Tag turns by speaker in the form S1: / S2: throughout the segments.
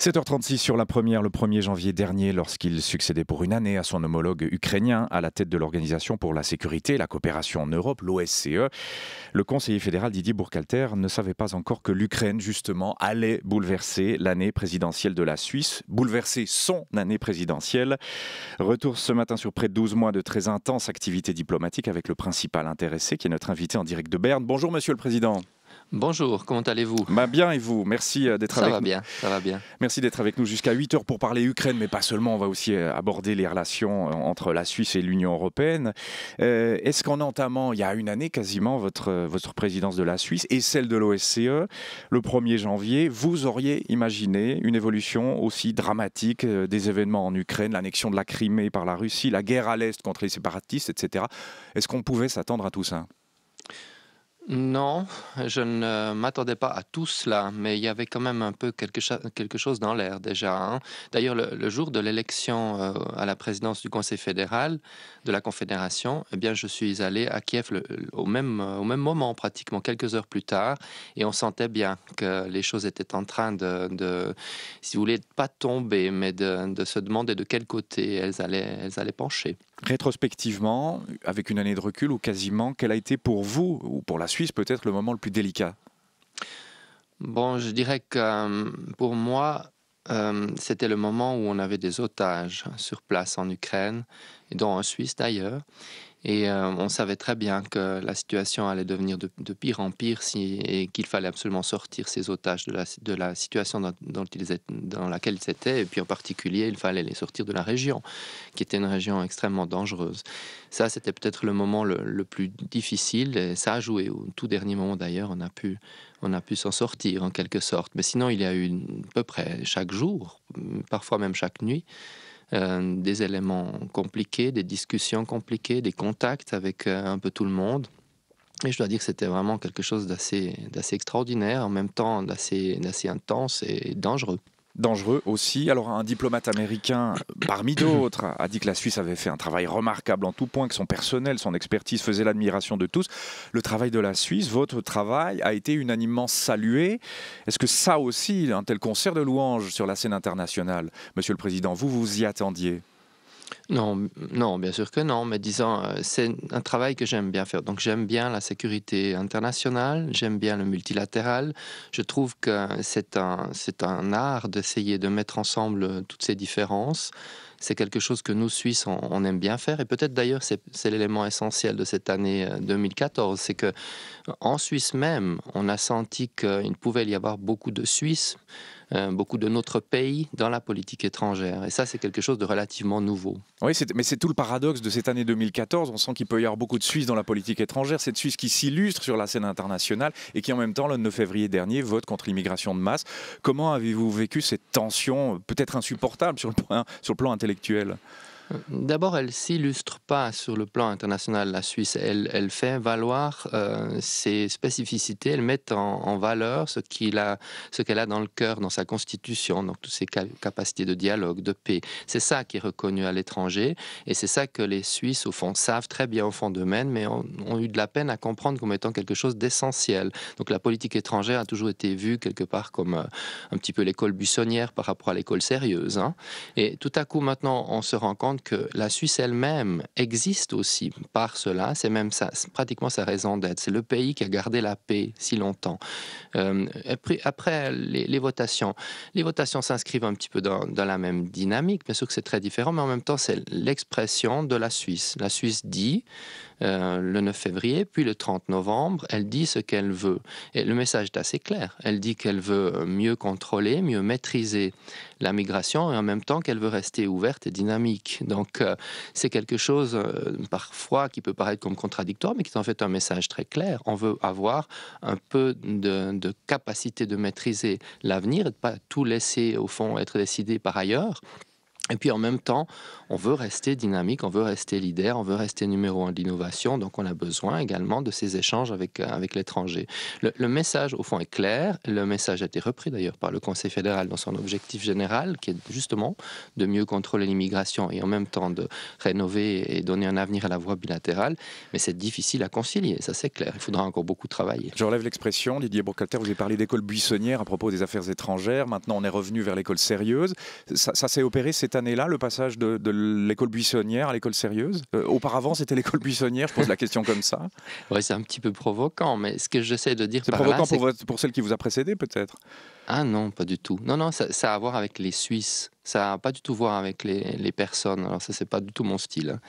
S1: 7h36 sur la première, le 1er janvier dernier, lorsqu'il succédait pour une année à son homologue ukrainien à la tête de l'Organisation pour la sécurité et la coopération en Europe, l'OSCE, le conseiller fédéral Didier Burkhalter ne savait pas encore que l'Ukraine, justement, allait bouleverser l'année présidentielle de la Suisse, bouleverser son année présidentielle. Retour ce matin sur près de 12 mois de très intense activité diplomatique avec le principal intéressé qui est notre invité en direct de Berne. Bonjour, monsieur le président. Bonjour, comment allez-vous bah Bien et vous Merci euh, d'être avec va Bien, ça va bien. Merci d'être avec nous jusqu'à 8 heures pour parler Ukraine, mais pas seulement, on va aussi euh, aborder les relations euh, entre la Suisse et l'Union européenne. Est-ce qu'en entamant, il y a une année quasiment, votre, votre présidence de la Suisse et celle de l'OSCE, le 1er janvier, vous auriez imaginé une évolution aussi dramatique des événements en Ukraine, l'annexion de la Crimée par la Russie, la guerre à l'Est contre les séparatistes, etc. Est-ce qu'on pouvait s'attendre à tout ça
S2: non, je ne m'attendais pas à tout cela, mais il y avait quand même un peu quelque, chose dans l'air déjà. Hein. D'ailleurs, le, jour de l'élection euh, à la présidence du Conseil fédéral de la Confédération, eh bien, je suis allé à Kiev au, même, moment, pratiquement quelques heures plus tard, et on sentait bien que les choses étaient en train de, si vous voulez, pas tomber, mais de, se demander de quel côté elles allaient pencher
S1: rétrospectivement, avec une année de recul ou quasiment, quel a été pour vous, ou pour la Suisse peut-être, le moment le plus délicat
S2: Bon, je dirais que euh, pour moi, euh, c'était le moment où on avait des otages sur place en Ukraine, et dont en Suisse d'ailleurs. Et euh, on savait très bien que la situation allait devenir de, pire en pire et qu'il fallait absolument sortir ces otages de la, situation dans, dans, laquelle ils étaient. Et puis en particulier, il fallait les sortir de la région, qui était une région extrêmement dangereuse. Ça, c'était peut-être le moment le, plus difficile. Et ça a joué. Au tout dernier moment d'ailleurs, on a pu on a pu s'en sortir en quelque sorte. Mais sinon, il y a eu à peu près chaque jour, parfois même chaque nuit, euh, des éléments compliqués, des discussions compliquées, des contacts avec euh, un peu tout le monde. Et je dois dire que c'était vraiment quelque chose d'assez extraordinaire, en même temps d'assez intense et dangereux
S1: dangereux aussi. Alors un diplomate américain, parmi d'autres, a dit que la Suisse avait fait un travail remarquable en tout point, que son personnel, son expertise faisait l'admiration de tous. Le travail de la Suisse, votre travail, a été unanimement salué. Est-ce que ça aussi, un tel concert de louanges sur la scène internationale, Monsieur le Président, vous vous y attendiez non, non,
S2: bien sûr que non, mais disons, euh, c'est un travail que j'aime bien faire. Donc j'aime bien la sécurité internationale, j'aime bien le multilatéral. Je trouve que c'est un, art d'essayer de mettre ensemble euh, toutes ces différences. C'est quelque chose que nous, Suisses, on, aime bien faire. Et peut-être d'ailleurs, c'est, l'élément essentiel de cette année 2014. Euh, c'est que en Suisse même, on a senti qu'il pouvait y avoir beaucoup de Suisses euh, beaucoup de notre
S1: pays dans la politique étrangère. Et ça, c'est quelque chose de relativement nouveau. Oui, mais c'est tout le paradoxe de cette année 2014. On sent qu'il peut y avoir beaucoup de Suisses dans la politique étrangère, cette Suisse qui s'illustre sur la scène internationale et qui en même temps, le 9 février dernier, vote contre l'immigration de masse. Comment avez-vous vécu cette tension peut-être insupportable sur le plan intellectuel D'abord, elle
S2: s'illustre pas sur le plan international, la Suisse. Elle, fait valoir euh, ses spécificités, elle met en, valeur ce qu'elle a, a, dans le cœur, dans sa constitution, donc toutes ses capacités de dialogue, de paix. C'est ça qui est reconnu à l'étranger et c'est ça que les Suisses, au fond, savent très bien au fond de mêmes mais ont, eu de la peine à comprendre comme étant quelque chose d'essentiel. Donc la politique étrangère a toujours été vue quelque part comme euh, un petit peu l'école buissonnière par rapport à l'école sérieuse. Hein. Et tout à coup, maintenant, on se rend compte que la Suisse elle-même existe aussi par cela. C'est même ça, pratiquement sa raison d'être. C'est le pays qui a gardé la paix si longtemps. Euh, après, après les, votations, les votations s'inscrivent un petit peu dans, dans, la même dynamique. Bien sûr que c'est très différent, mais en même temps, c'est l'expression de la Suisse. La Suisse dit euh, le 9 février, puis le 30 novembre, elle dit ce qu'elle veut. Et le message est assez clair. Elle dit qu'elle veut euh, mieux contrôler, mieux maîtriser la migration et en même temps qu'elle veut rester ouverte et dynamique. Donc euh, c'est quelque chose parfois qui peut paraître comme contradictoire, mais qui est en fait un message très clair. On veut avoir un peu de, capacité de maîtriser l'avenir et de pas tout laisser au fond être décidé par ailleurs. Et puis en même temps, on veut rester dynamique, on veut rester leader, on veut rester numéro un d'innovation, donc on a besoin également de ces échanges avec, euh, avec l'étranger. Le, message, au fond, est clair. Le message a été repris d'ailleurs par le Conseil fédéral dans son objectif général, qui est justement de mieux contrôler l'immigration et en même temps de rénover
S1: et donner un avenir à la voie bilatérale. Mais c'est difficile à concilier, ça c'est clair. Il faudra encore beaucoup travailler. Je relève l'expression, Didier Bourcalter, vous avez parlé d'école buissonnière à propos des affaires étrangères. Maintenant, on est revenu vers l'école sérieuse. Ça, s'est opéré cette année-là, le passage de, l'école buissonnière à l'école sérieuse euh, Auparavant, c'était l'école buissonnière, je pose la question comme ça. Oui, c'est un petit peu provoquant, mais ce que
S2: j'essaie de dire. C'est provoquant C'est pour, pour celle qui vous a précédé, peut-être ah non, pas du tout. Non, non, ça, a à voir avec les Suisses. Ça n'a pas du tout à voir avec les, personnes. Alors ça, c'est pas du tout mon style. Hein.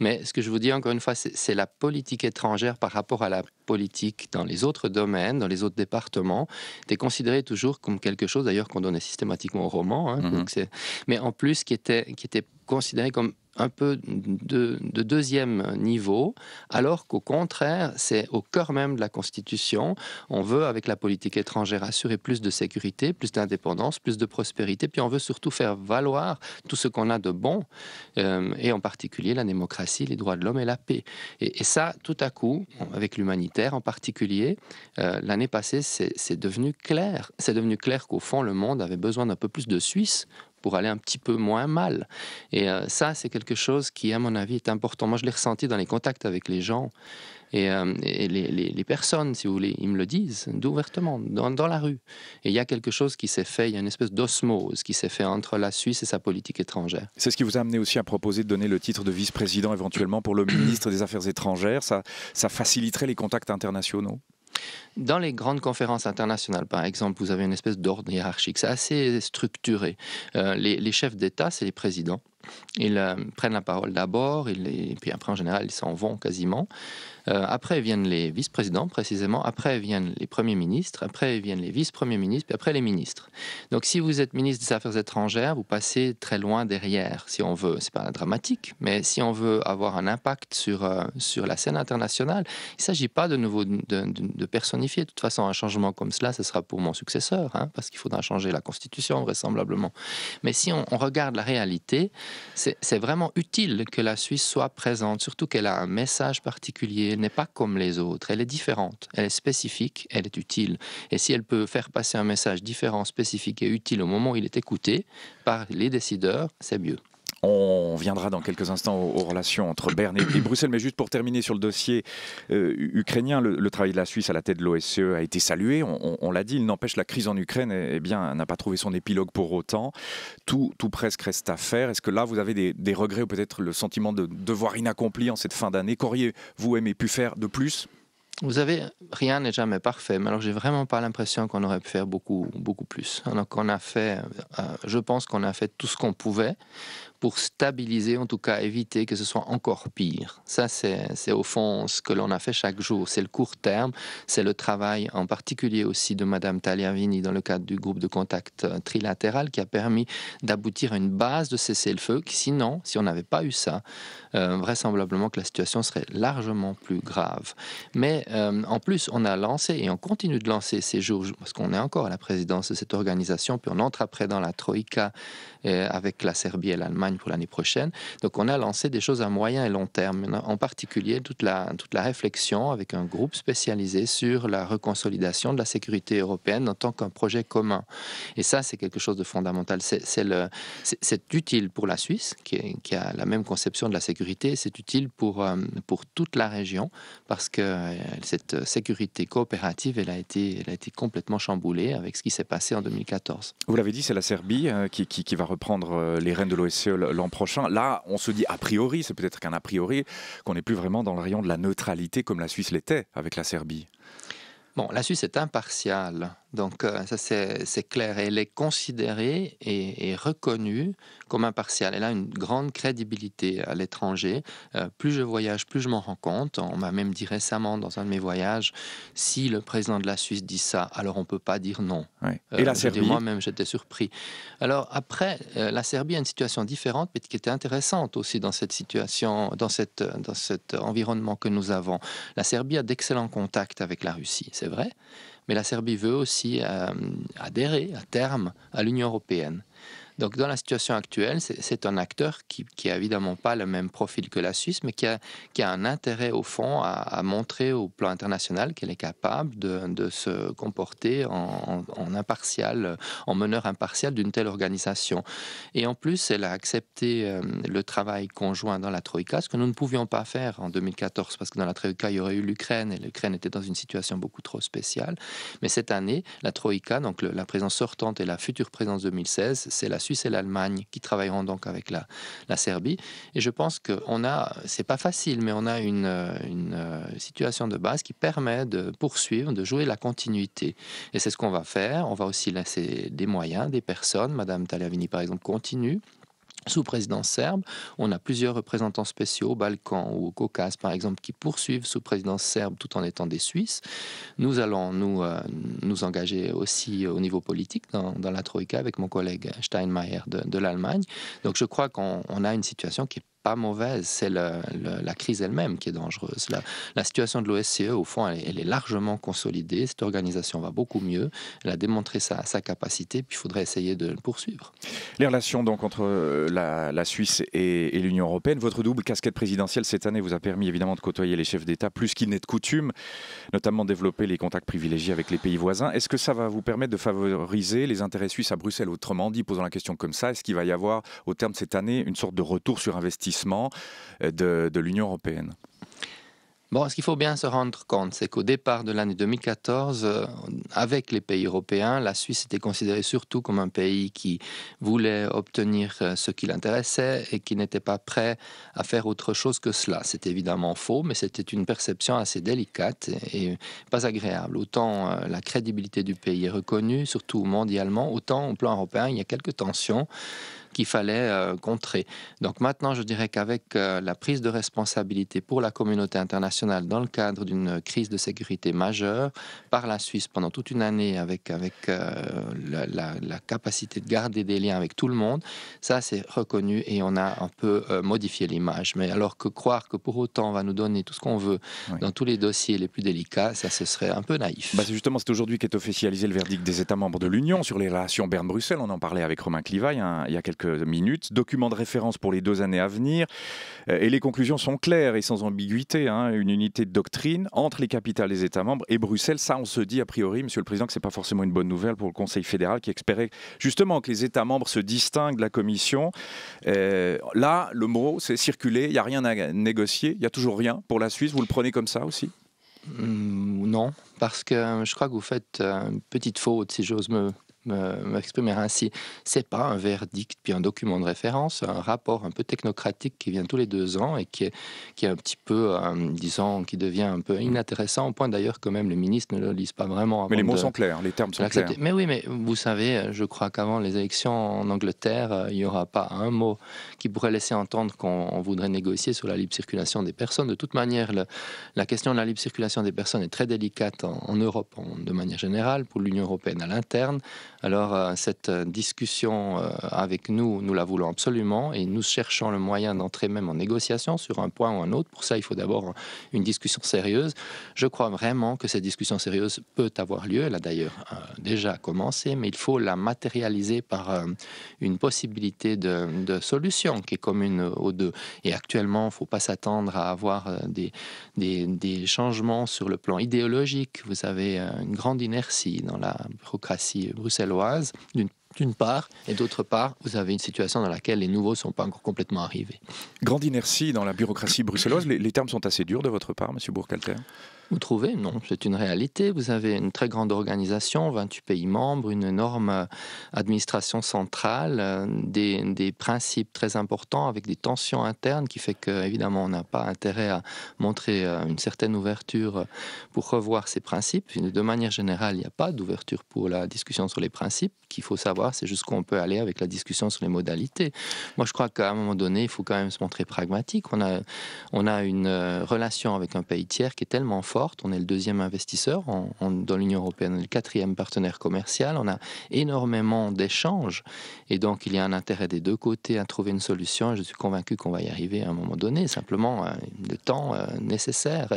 S2: Mais ce que je vous dis encore une fois, c'est la politique étrangère par rapport à la politique dans les autres domaines, dans les autres départements, était considérée toujours comme quelque chose, d'ailleurs, qu'on donnait systématiquement aux romans. Hein, mm-hmm. Mais en plus, qui était, qui était considéré comme un peu de, deuxième niveau, alors qu'au contraire, c'est au cœur même de la Constitution. On veut, avec la politique étrangère, assurer plus de sécurité, plus d'indépendance, plus de prospérité, puis on veut surtout faire valoir tout ce qu'on a de bon, euh, et en particulier la démocratie, les droits de l'homme et la paix. Et, ça, tout à coup, avec l'humanitaire en particulier, euh, l'année passée, c'est devenu clair. C'est devenu clair qu'au fond, le monde avait besoin d'un peu plus de Suisse pour aller un petit peu moins mal. Et euh, ça, c'est quelque chose qui, à mon avis, est important. Moi, je l'ai ressenti dans les contacts avec les gens. Et, euh, les, personnes, si vous voulez, ils me le disent d'ouvertement, dans, dans, la rue. Et il y a quelque chose qui s'est fait, il y a une espèce d'osmose qui s'est fait entre la Suisse et sa politique étrangère.
S1: C'est ce qui vous a amené aussi à proposer de donner le titre de vice-président éventuellement pour le ministre des Affaires étrangères. Ça, ça faciliterait les contacts internationaux dans
S2: les grandes conférences internationales, par exemple, vous avez une espèce d'ordre hiérarchique. C'est assez structuré. Euh, les, chefs d'État, c'est les présidents. Ils euh, prennent la parole d'abord, et puis après, en général, ils s'en vont quasiment. Euh, après viennent les vice-présidents, précisément. Après viennent les premiers ministres. Après viennent les vice-premiers ministres. Puis après les ministres. Donc, si vous êtes ministre des Affaires étrangères, vous passez très loin derrière, si on veut. C'est pas dramatique, mais si on veut avoir un impact sur, euh, sur la scène internationale, il ne s'agit pas de nouveau de, personnifier. De toute façon, un changement comme cela, ce sera pour mon successeur, hein, parce qu'il faudra changer la Constitution, vraisemblablement. Mais si on, on regarde la réalité, c'est vraiment utile que la Suisse soit présente, surtout qu'elle a un message particulier n'est pas comme les autres, elle est différente, elle est spécifique, elle est utile. Et si elle peut faire passer un message différent, spécifique et utile au moment où il est
S1: écouté par les décideurs, c'est mieux. On viendra dans quelques instants aux, relations entre Berne et, Bruxelles, mais juste pour terminer sur le dossier euh, ukrainien, le, travail de la Suisse à la tête de l'OSCE a été salué, on, l'a dit, il n'empêche la crise en Ukraine eh, eh bien, n'a pas trouvé son épilogue pour autant. Tout, presque reste à faire. Est-ce que là, vous avez des, regrets ou peut-être le sentiment de devoir inaccompli en cette fin d'année Qu'auriez-vous aimé pu faire de plus vous avez rien n'est jamais
S2: parfait, mais alors j'ai vraiment pas l'impression qu'on aurait pu faire beaucoup beaucoup plus. on a fait, euh, je pense qu'on a fait tout ce qu'on pouvait pour stabiliser, en tout cas éviter que ce soit encore pire. Ça, c'est au fond ce que l'on a fait chaque jour. C'est le court terme, c'est le travail en particulier aussi de Mme Taliavini dans le cadre du groupe de contact euh, trilatéral qui a permis d'aboutir à une base de cessez-le-feu. qui Sinon, si on n'avait pas eu ça, euh, vraisemblablement que la situation serait largement plus grave. Mais euh, en plus, on a lancé et on continue de lancer ces jours, parce qu'on est encore à la présidence de cette organisation, puis on entre après dans la Troïka avec la Serbie et l'Allemagne pour l'année prochaine. Donc on a lancé des choses à moyen et long terme, en particulier toute la, toute la réflexion avec un groupe spécialisé sur la reconsolidation de la sécurité européenne en tant qu'un projet commun. Et ça, c'est quelque chose de fondamental. C'est utile pour la Suisse, qui, a la même conception de la sécurité, c'est utile pour, euh, pour toute la région, parce que euh, cette sécurité coopérative, elle a été, elle a été complètement chamboulée avec ce qui s'est passé en 2014.
S1: Vous l'avez dit, c'est la Serbie euh, qui, qui, qui va reprendre les rênes de l'OSCE l'an prochain. Là, on se dit a priori, c'est peut-être qu'un a priori, qu'on n'est plus vraiment dans le rayon de la neutralité comme la Suisse l'était avec la Serbie.
S2: Bon, la Suisse est impartiale
S1: donc euh, ça c'est clair. elle est considérée
S2: et, reconnue comme impartiale. Elle a une grande crédibilité à l'étranger. Euh, plus je voyage, plus je m'en rends compte. On m'a même dit récemment dans un de mes voyages, si le président de la Suisse dit ça, alors on ne peut pas dire non.
S1: Euh, et la Serbie Moi-même
S2: j'étais surpris. Alors après, la Serbie a une situation différente, mais qui était intéressante aussi dans cette situation, dans, dans cet environnement que nous avons. La Serbie a d'excellents contacts avec la Russie, c'est vrai mais la Serbie veut aussi euh, adhérer à terme à l'Union européenne. Donc dans la situation actuelle, c'est un acteur qui, n'a évidemment pas le même profil que la Suisse, mais qui a, un intérêt au fond à, montrer au plan international qu'elle est capable de, se comporter en, impartial, en meneur impartial d'une telle organisation. Et en plus, elle a accepté euh, le travail conjoint dans la Troïka, ce que nous ne pouvions pas faire en 2014, parce que dans la Troïka, il y aurait eu l'Ukraine, et l'Ukraine était dans une situation beaucoup trop spéciale. Mais cette année, la Troïka, donc la présence sortante et la future présence 2016, c'est la Suisse et l'Allemagne qui travailleront donc avec la, Serbie. Et je pense qu'on a, c'est pas facile, mais on a une, euh, situation de base qui permet de poursuivre, de jouer la continuité. Et c'est ce qu'on va faire. On va aussi laisser des moyens, des personnes. Madame Talavini, par exemple, continue sous présidence serbe. On a plusieurs représentants spéciaux, Balkans ou au Caucase par exemple, qui poursuivent sous présidence serbe tout en étant des Suisses. Nous allons nous, euh, engager aussi au niveau politique dans, la Troïka avec mon collègue Steinmeier de, de l'Allemagne. Donc je crois qu'on a une situation qui est pas mauvaise, c'est la, crise elle-même qui est dangereuse. La, la situation de l'OSCE, au fond, elle, est largement consolidée. Cette organisation va beaucoup mieux. Elle a démontré sa, capacité, puis il faudrait essayer de le poursuivre.
S1: Les relations donc entre euh, la, Suisse et, et l'Union européenne, votre double casquette présidentielle cette année vous a permis évidemment de côtoyer les chefs d'État plus qu'il n'est de coutume, notamment développer les contacts privilégiés avec les pays voisins. Est-ce que ça va vous permettre de favoriser les intérêts suisses à Bruxelles Autrement dit, posant la question comme ça, est-ce qu'il va y avoir au terme de cette année une sorte de retour sur investissement euh, de, l'Union européenne Bon, ce qu'il faut bien se rendre compte, c'est qu'au départ de l'année 2014,
S2: euh, avec les pays européens, la Suisse était considérée surtout comme un pays qui voulait obtenir euh, ce qui l'intéressait et qui n'était pas prêt à faire autre chose que cela. C'est évidemment faux, mais c'était une perception assez délicate et pas agréable. Autant la crédibilité du pays est reconnue, surtout mondialement, autant au plan européen, il y a quelques tensions qu'il fallait euh, contrer. Donc maintenant, je dirais qu'avec euh, la prise de responsabilité pour la communauté internationale dans le cadre d'une crise de sécurité majeure par la Suisse pendant toute une année avec, avec euh, la, capacité de garder des liens avec tout le monde, ça c'est reconnu et on a un peu modifié l'image. Mais alors que croire que pour autant on va nous donner tout ce qu'on veut dans tous les dossiers les plus délicats, ça ce serait un peu naïf.
S1: Bah, c'est justement, c'est aujourd'hui qu'est officialisé le verdict des États membres de l'Union sur les relations Berne-Bruxelles. On en parlait avec Romain Clivaille il y a quelques minutes, document de référence pour les deux années à venir. Euh, et les conclusions sont claires et sans ambiguïté. Hein. une unité de doctrine entre les capitales des États membres et Bruxelles. Ça, on se dit a priori, Monsieur le Président, que ce n'est pas forcément une bonne nouvelle pour le Conseil fédéral qui espérait justement que les États membres se distinguent de la Commission. Euh, là, le mot, c'est circuler. Il n'y a rien à négocier. Il n'y a toujours rien pour la Suisse. Vous le prenez comme ça aussi
S2: hmm, non, parce que je crois que vous faites euh, une petite faute, si j'ose me m'exprimer ainsi. C'est pas un verdict puis un document de référence, un rapport un peu technocratique qui vient tous les deux ans et qui est, qui est un petit peu, euh, disons, qui devient un peu mm. inintéressant, au point d'ailleurs que même le ministre ne le lise pas vraiment. Mais les mots sont
S1: clairs, les termes sont clairs.
S2: Mais oui, mais vous savez, je crois qu'avant les élections en Angleterre, euh, il n'y aura pas un mot qui pourrait laisser entendre qu'on voudrait négocier sur la libre circulation des personnes. De toute manière, la question de la libre circulation des personnes est très délicate en, Europe, de manière générale, pour l'Union européenne à l'interne. Alors euh, cette euh, discussion euh, avec nous, nous la voulons absolument et nous cherchons le moyen d'entrer même en négociation sur un point ou un autre. Pour ça, il faut d'abord une discussion sérieuse. Je crois vraiment que cette discussion sérieuse peut avoir lieu. Elle a d'ailleurs déjà commencé, mais il faut la matérialiser par une possibilité de, solution qui est commune aux deux. Et actuellement, il ne faut pas s'attendre à avoir des, des, des, changements sur le plan idéologique. Vous avez une grande inertie dans la bureaucratie bruxelloise d'une part, et d'autre part, vous avez une situation dans laquelle les nouveaux ne sont pas encore complètement arrivés. Grande inertie dans la bureaucratie bruxelloise, les, termes sont assez durs de votre part, Monsieur Bourcalter vous trouvez Non, c'est une réalité. Vous avez une très grande organisation, 28 pays membres, une énorme euh, administration centrale, euh, des, principes très importants avec des tensions internes qui fait que évidemment on n'a pas intérêt à montrer euh, une certaine ouverture pour revoir ces principes. De manière générale, il n'y a pas d'ouverture pour la discussion sur les principes. Qu'il faut savoir, c'est jusqu'où on peut aller avec la discussion sur les modalités. Moi, je crois qu'à un moment donné, il faut quand même se montrer pragmatique. On a, on a une relation avec un pays tiers qui est tellement forte on est le deuxième investisseur dans l'Union européenne, le quatrième partenaire commercial. On a énormément d'échanges. Et donc, il y a un intérêt des deux côtés à trouver une solution. je suis convaincu qu'on va y arriver à un moment donné. Simplement, euh, le temps euh, nécessaire.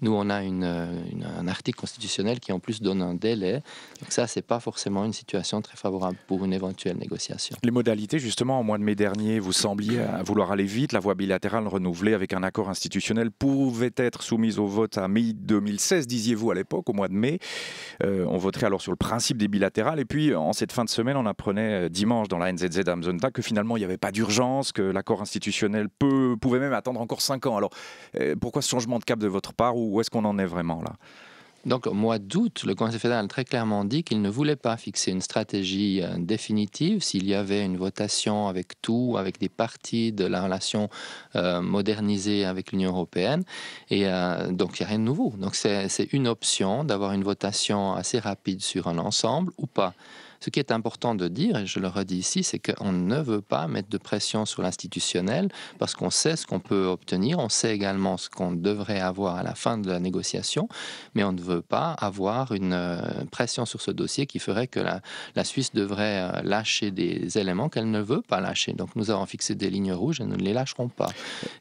S2: nous, on a euh, un article constitutionnel qui, en plus, donne un délai. Donc, ça, c'est pas forcément une situation très favorable pour une éventuelle négociation.
S1: Les modalités, justement, au mois de mai dernier, vous sembliez vouloir aller vite. La voie bilatérale renouvelée avec un accord institutionnel pouvait être soumise au vote à midi 2016, disiez-vous à l'époque, au mois de mai. Euh, on voterait alors sur le principe des bilatérales. Et puis, en cette fin de semaine, on apprenait euh, dimanche dans la NZZ Amzonta que finalement, il n'y avait pas d'urgence, que l'accord institutionnel peut, pouvait même attendre encore 5 ans. Alors, euh, pourquoi ce changement de cap de votre part Où est-ce qu'on en est vraiment là donc au mois d'août, le
S2: Conseil fédéral a très clairement dit qu'il ne voulait pas fixer une stratégie euh, définitive. S'il y avait une votation avec tout, avec des parties de la relation euh, modernisée avec l'Union européenne, et euh, donc il n'y a rien de nouveau. Donc c'est une option d'avoir une votation assez rapide sur un ensemble ou pas. Ce qui est important de dire, et je le redis ici, c'est qu'on ne veut pas mettre de pression sur l'institutionnel parce qu'on sait ce qu'on peut obtenir, on sait également ce qu'on devrait avoir à la fin de la négociation, mais on ne veut pas avoir une euh, pression sur ce dossier qui ferait que la, Suisse devrait euh, lâcher des éléments qu'elle ne veut pas lâcher. Donc nous avons fixé des lignes rouges et nous ne les lâcherons pas.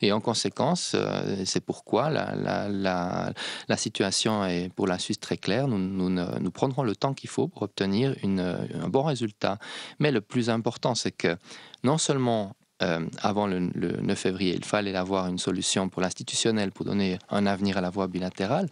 S2: Et en conséquence, euh, c'est pourquoi la, situation est pour la Suisse très claire. nous, nous prendrons le temps qu'il faut pour obtenir une, un bon résultat. Mais le plus important, c'est que non seulement euh, avant le, le, 9 février, il fallait avoir une solution pour l'institutionnel, pour donner un avenir à la voie bilatérale,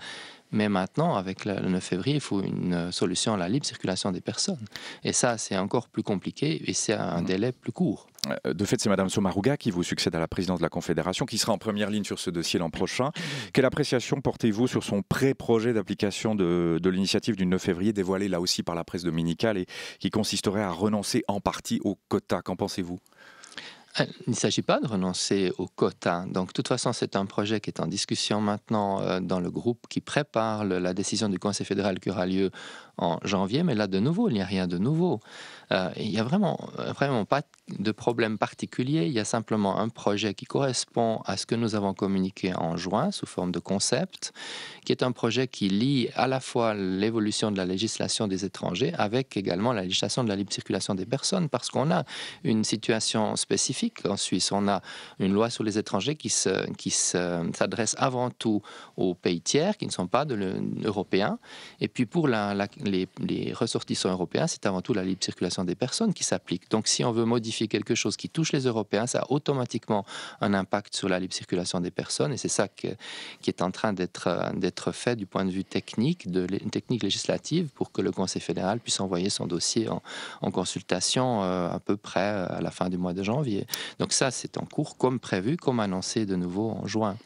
S2: mais maintenant, avec le 9 février, il faut une euh, solution à la libre circulation des personnes. Et ça, c'est encore plus compliqué et c'est un mmh. délai
S1: plus court. Euh, de fait, c'est Madame Somaruga qui vous succède à la présidence de la Confédération, qui sera en première ligne sur ce dossier l'an prochain. Quelle appréciation portez-vous sur son pré-projet d'application de, l'initiative du 9 février, dévoilée là aussi par la presse dominicale, et qui consisterait à renoncer en partie au quota Qu'en pensez-vous euh, il ne s'agit pas de renoncer au quota. Donc, de toute façon, c'est un
S2: projet qui est en discussion maintenant euh, dans le groupe qui prépare la décision du Conseil fédéral qui aura lieu en janvier, mais là de nouveau, il n'y a rien de nouveau. Euh, il n'y a vraiment, vraiment pas de problème particulier, il y a simplement un projet qui correspond à ce que nous avons communiqué en juin sous forme de concept, qui est un projet qui lie à la fois l'évolution de la législation des étrangers avec également la législation de la libre circulation des personnes, parce qu'on a une situation spécifique en Suisse, on a une loi sur les étrangers qui s'adresse qui s'adresse avant tout aux pays tiers qui ne sont pas de européens, et puis pour la les, ressortissants européens, c'est avant tout la libre circulation des personnes qui s'applique. Donc si on veut modifier quelque chose qui touche les Européens, ça a automatiquement un impact sur la libre circulation des personnes. Et c'est ça qui est en train d'être fait du point de vue technique, de, une technique législative, pour que le Conseil fédéral puisse envoyer son dossier en, consultation euh, à peu près euh, à la fin du mois de janvier. Donc ça, c'est en cours, comme prévu, comme annoncé de nouveau en juin.